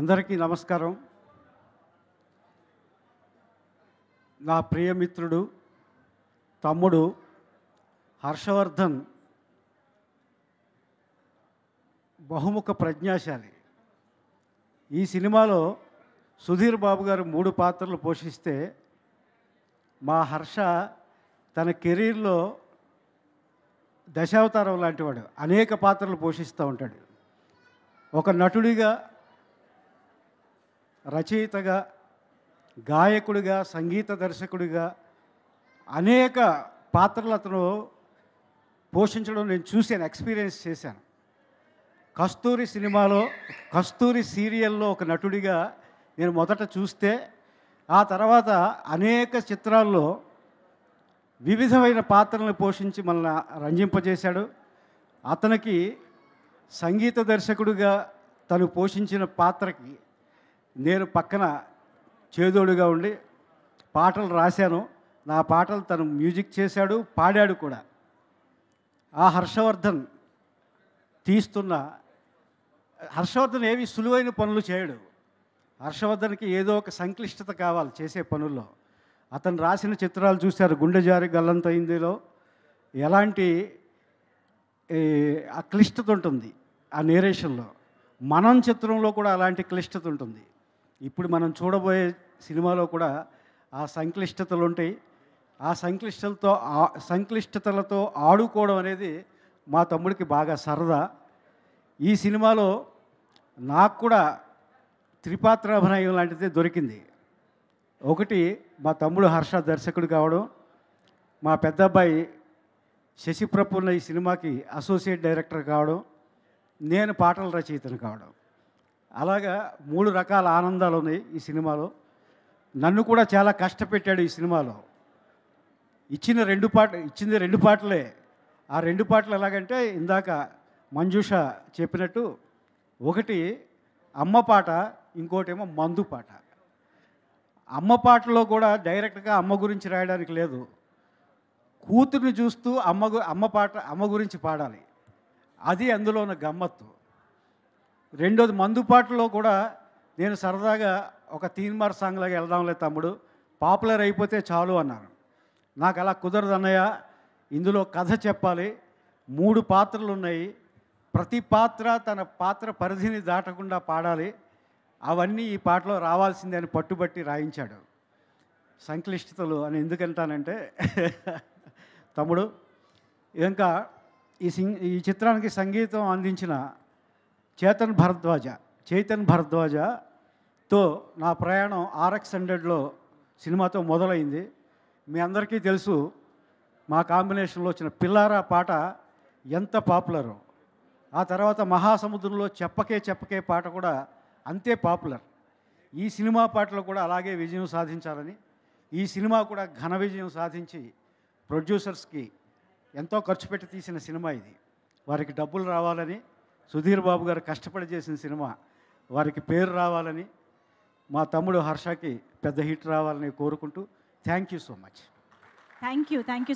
అందరికీ నమస్కారం నా ప్రియమిత్రుడు తమ్ముడు హర్షవర్ధన్ బహుముఖ ప్రజ్ఞాశాలి ఈ సినిమాలో సుధీర్ బాబు గారు మూడు పాత్రలు పోషిస్తే మా హర్ష తన కెరీర్లో దశావతారం లాంటివాడు అనేక పాత్రలు పోషిస్తూ ఉంటాడు ఒక నటుడిగా రచయితగా గాయకుడిగా సంగీత దర్శకుడిగా అనేక పాత్రలు అతను పోషించడం నేను చూశాను ఎక్స్పీరియన్స్ చేశాను కస్తూరి సినిమాలో కస్తూరి సీరియల్లో ఒక నటుడిగా నేను మొదట చూస్తే ఆ తర్వాత అనేక చిత్రాల్లో వివిధమైన పాత్రలను పోషించి మళ్ళీ రంజింపజేశాడు అతనికి సంగీత దర్శకుడిగా తను పోషించిన పాత్రకి నేను పక్కన చేదోడుగా ఉండి పాటలు రాశాను నా పాటలు తను మ్యూజిక్ చేశాడు పాడాడు కూడా ఆ హర్షవర్ధన్ తీస్తున్న హర్షవర్ధన్ ఏవి సులువైన పనులు చేయడు హర్షవర్ధన్కి ఏదో ఒక సంక్లిష్టత కావాలి చేసే పనుల్లో అతను రాసిన చిత్రాలు చూశారు గుండె జారి గల్లంతైందిలో ఎలాంటి ఆ క్లిష్టత ఉంటుంది ఆ నేరేషన్లో మనం చిత్రంలో కూడా అలాంటి క్లిష్టత ఉంటుంది ఇప్పుడు మనం చూడబోయే సినిమాలో కూడా ఆ సంక్లిష్టతలు ఉంటాయి ఆ సంక్లిష్టలతో సంక్లిష్టతలతో ఆడుకోవడం అనేది మా తమ్ముడికి బాగా సరదా ఈ సినిమాలో నాకు కూడా త్రిపాత్ర అభినయం లాంటిది దొరికింది ఒకటి మా తమ్ముడు హర్ష దర్శకుడు కావడం మా పెద్ద అబ్బాయి ఈ సినిమాకి అసోసియేట్ డైరెక్టర్ కావడం నేను పాటల రచయితను కావడం అలాగా మూడు రకాల ఆనందాలు ఉన్నాయి ఈ సినిమాలో నన్ను కూడా చాలా కష్టపెట్టాడు ఈ సినిమాలో ఇచ్చిన రెండు పాట ఇచ్చింది రెండు పాటలే ఆ రెండు పాటలు ఎలాగంటే ఇందాక మంజుష చెప్పినట్టు ఒకటి అమ్మ పాట ఇంకోటేమో మందు పాట అమ్మ పాటలో కూడా డైరెక్ట్గా అమ్మ గురించి రాయడానికి లేదు కూతుర్ని చూస్తూ అమ్మ అమ్మ పాట అమ్మ గురించి పాడాలి అది అందులో ఉన్న గమ్మత్తు రెండోది మందుపాటలో కూడా నేను సరదాగా ఒక తీన్మార్ లాగా వెళ్దాంలే తమ్ముడు పాపులర్ అయిపోతే చాలు అన్నారు నాకు అలా కుదరదు అన్నయ్య ఇందులో కథ చెప్పాలి మూడు పాత్రలు ఉన్నాయి ప్రతి పాత్ర తన పాత్ర పరిధిని దాటకుండా పాడాలి అవన్నీ ఈ పాటలో రావాల్సిందే అని పట్టుబట్టి రాయించాడు సంక్లిష్టతలు అని ఎందుకంటానంటే తమ్ముడు ఇంకా ఈ సింగ్ ఈ చిత్రానికి సంగీతం అందించిన చేతన్ భరద్వాజ చైతన్ భరద్వాజతో నా ప్రయాణం ఆర్ఎక్స్ హండ్రెడ్లో సినిమాతో మొదలైంది మీ అందరికీ తెలుసు మా కాంబినేషన్లో వచ్చిన పిల్లారా పాట ఎంత పాపులర్ ఆ తర్వాత మహాసముద్రంలో చెప్పకే చెప్పకే పాట కూడా అంతే పాపులర్ ఈ సినిమా పాటలు కూడా అలాగే విజయం సాధించాలని ఈ సినిమా కూడా ఘన విజయం సాధించి ప్రొడ్యూసర్స్కి ఎంతో ఖర్చు పెట్టి తీసిన సినిమా ఇది వారికి డబ్బులు రావాలని సుధీర్ బాబు గారు కష్టపడి చేసిన సినిమా వారికి పేరు రావాలని మా తమ్ముడు హర్షకి పెద్ద హిట్ రావాలని కోరుకుంటూ thank you so much thank you thank you